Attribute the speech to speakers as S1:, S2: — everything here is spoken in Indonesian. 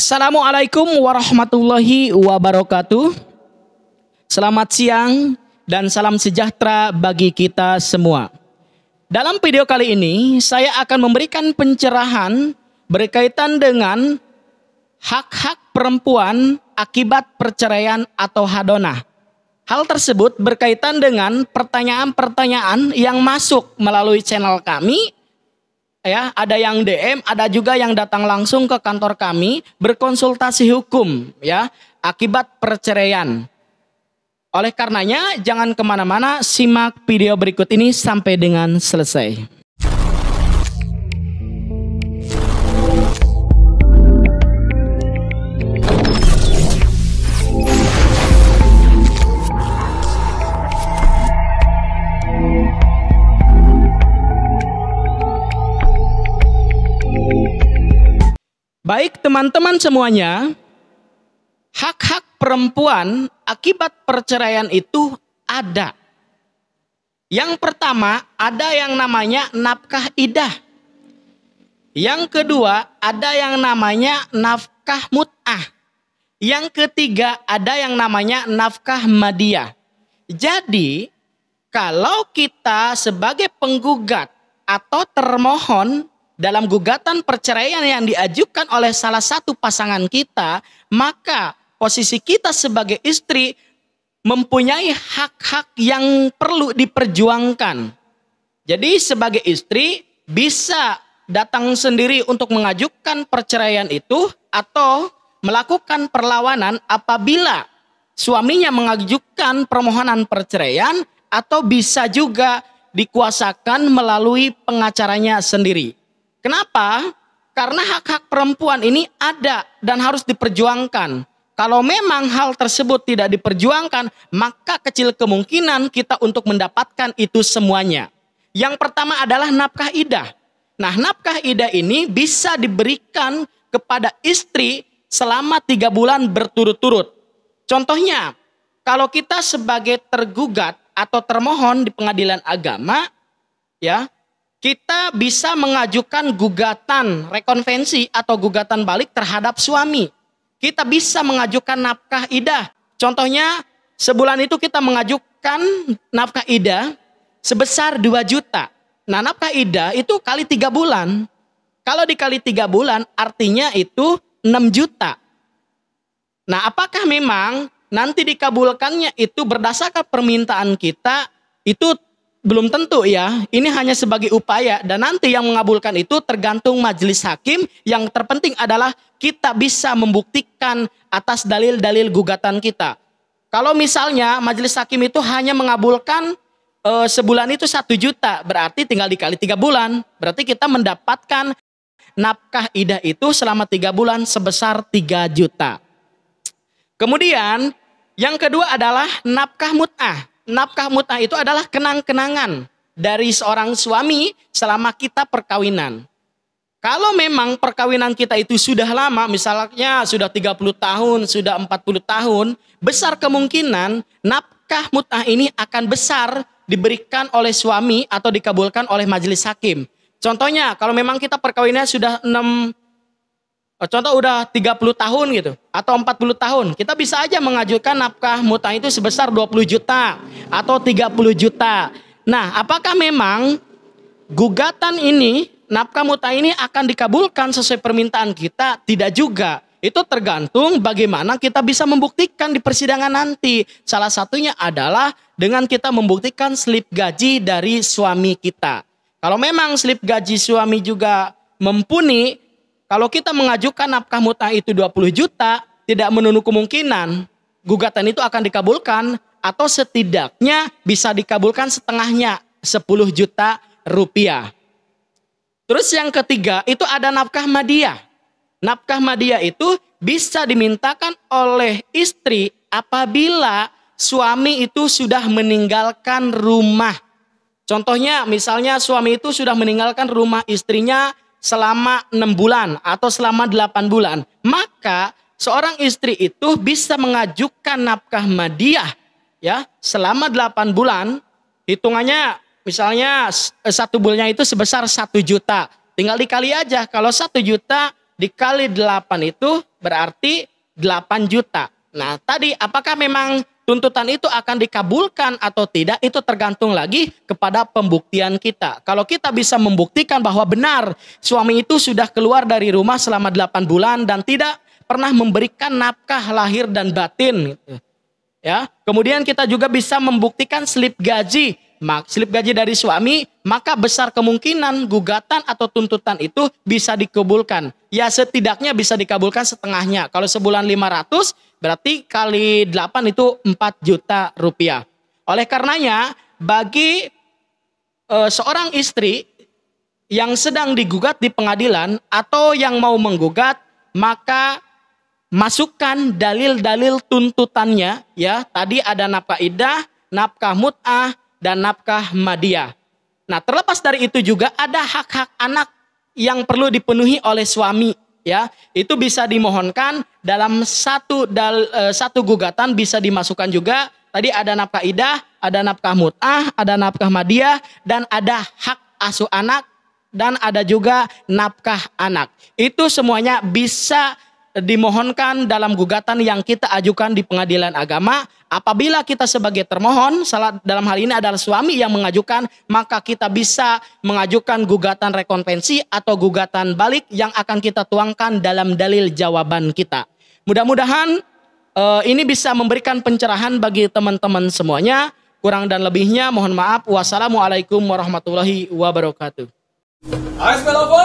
S1: Assalamualaikum warahmatullahi wabarakatuh. Selamat siang dan salam sejahtera bagi kita semua. Dalam video kali ini, saya akan memberikan pencerahan berkaitan dengan hak-hak perempuan akibat perceraian atau hadonah. Hal tersebut berkaitan dengan pertanyaan-pertanyaan yang masuk melalui channel kami ya ada yang DM ada juga yang datang langsung ke kantor kami berkonsultasi hukum ya akibat perceraian oleh karenanya jangan kemana-mana simak video berikut ini sampai dengan selesai baik teman-teman semuanya, hak-hak perempuan akibat perceraian itu ada. Yang pertama, ada yang namanya nafkah idah. Yang kedua, ada yang namanya nafkah mut'ah. Yang ketiga, ada yang namanya nafkah madiah. Jadi, kalau kita sebagai penggugat atau termohon dalam gugatan perceraian yang diajukan oleh salah satu pasangan kita, maka posisi kita sebagai istri mempunyai hak-hak yang perlu diperjuangkan. Jadi sebagai istri bisa datang sendiri untuk mengajukan perceraian itu atau melakukan perlawanan apabila suaminya mengajukan permohonan perceraian atau bisa juga dikuasakan melalui pengacaranya sendiri. Kenapa? Karena hak-hak perempuan ini ada dan harus diperjuangkan. Kalau memang hal tersebut tidak diperjuangkan, maka kecil kemungkinan kita untuk mendapatkan itu semuanya. Yang pertama adalah nafkah idah. Nah, nafkah idah ini bisa diberikan kepada istri selama tiga bulan berturut-turut. Contohnya, kalau kita sebagai tergugat atau termohon di pengadilan agama, ya kita bisa mengajukan gugatan rekonvensi atau gugatan balik terhadap suami. Kita bisa mengajukan nafkah idah. Contohnya, sebulan itu kita mengajukan nafkah idah sebesar 2 juta. Nah, nafkah idah itu kali 3 bulan. Kalau dikali 3 bulan, artinya itu 6 juta. Nah, apakah memang nanti dikabulkannya itu berdasarkan permintaan kita itu belum tentu ya. Ini hanya sebagai upaya dan nanti yang mengabulkan itu tergantung majelis hakim. Yang terpenting adalah kita bisa membuktikan atas dalil-dalil gugatan kita. Kalau misalnya majelis hakim itu hanya mengabulkan e, sebulan itu satu juta, berarti tinggal dikali tiga bulan. Berarti kita mendapatkan nafkah idah itu selama tiga bulan sebesar tiga juta. Kemudian yang kedua adalah nafkah mut'ah nafkah mut'ah itu adalah kenang-kenangan dari seorang suami selama kita perkawinan. Kalau memang perkawinan kita itu sudah lama, misalnya sudah 30 tahun, sudah 40 tahun, besar kemungkinan nafkah mut'ah ini akan besar diberikan oleh suami atau dikabulkan oleh majelis hakim. Contohnya, kalau memang kita perkawinan sudah 6 Oh, contoh udah 30 tahun gitu atau 40 tahun, kita bisa aja mengajukan nafkah mutang itu sebesar 20 juta atau 30 juta. Nah, apakah memang gugatan ini nafkah mutang ini akan dikabulkan sesuai permintaan kita? Tidak juga. Itu tergantung bagaimana kita bisa membuktikan di persidangan nanti. Salah satunya adalah dengan kita membuktikan slip gaji dari suami kita. Kalau memang slip gaji suami juga mempunyai kalau kita mengajukan nafkah mutah itu 20 juta, tidak menunuh kemungkinan gugatan itu akan dikabulkan atau setidaknya bisa dikabulkan setengahnya 10 juta rupiah. Terus yang ketiga itu ada nafkah madiah. Nafkah madiah itu bisa dimintakan oleh istri apabila suami itu sudah meninggalkan rumah. Contohnya misalnya suami itu sudah meninggalkan rumah istrinya selama enam bulan atau selama delapan bulan, maka seorang istri itu bisa mengajukan nafkah madiah ya selama delapan bulan hitungannya misalnya eh, satu bulannya itu sebesar satu juta tinggal dikali aja kalau satu juta dikali delapan itu berarti delapan juta nah tadi apakah memang Tuntutan itu akan dikabulkan atau tidak itu tergantung lagi kepada pembuktian kita. Kalau kita bisa membuktikan bahwa benar suami itu sudah keluar dari rumah selama 8 bulan dan tidak pernah memberikan nafkah lahir dan batin gitu. Ya. Kemudian kita juga bisa membuktikan slip gaji slip gaji dari suami, maka besar kemungkinan gugatan atau tuntutan itu bisa dikabulkan. Ya setidaknya bisa dikabulkan setengahnya. Kalau sebulan 500, Berarti kali 8 itu 4 juta rupiah. Oleh karenanya bagi e, seorang istri yang sedang digugat di pengadilan atau yang mau menggugat maka masukkan dalil-dalil tuntutannya ya. Tadi ada nafkah idah, nafkah mut'ah dan nafkah madiah. Nah, terlepas dari itu juga ada hak-hak anak yang perlu dipenuhi oleh suami ya itu bisa dimohonkan dalam satu dal, e, satu gugatan bisa dimasukkan juga tadi ada nafkah idah ada nafkah mut'ah ada nafkah madiah dan ada hak asuh anak dan ada juga nafkah anak itu semuanya bisa dimohonkan dalam gugatan yang kita ajukan di pengadilan agama. Apabila kita sebagai termohon, salah dalam hal ini adalah suami yang mengajukan, maka kita bisa mengajukan gugatan rekonvensi atau gugatan balik yang akan kita tuangkan dalam dalil jawaban kita. Mudah-mudahan eh, ini bisa memberikan pencerahan bagi teman-teman semuanya. Kurang dan lebihnya mohon maaf. Wassalamualaikum warahmatullahi wabarakatuh. Ayo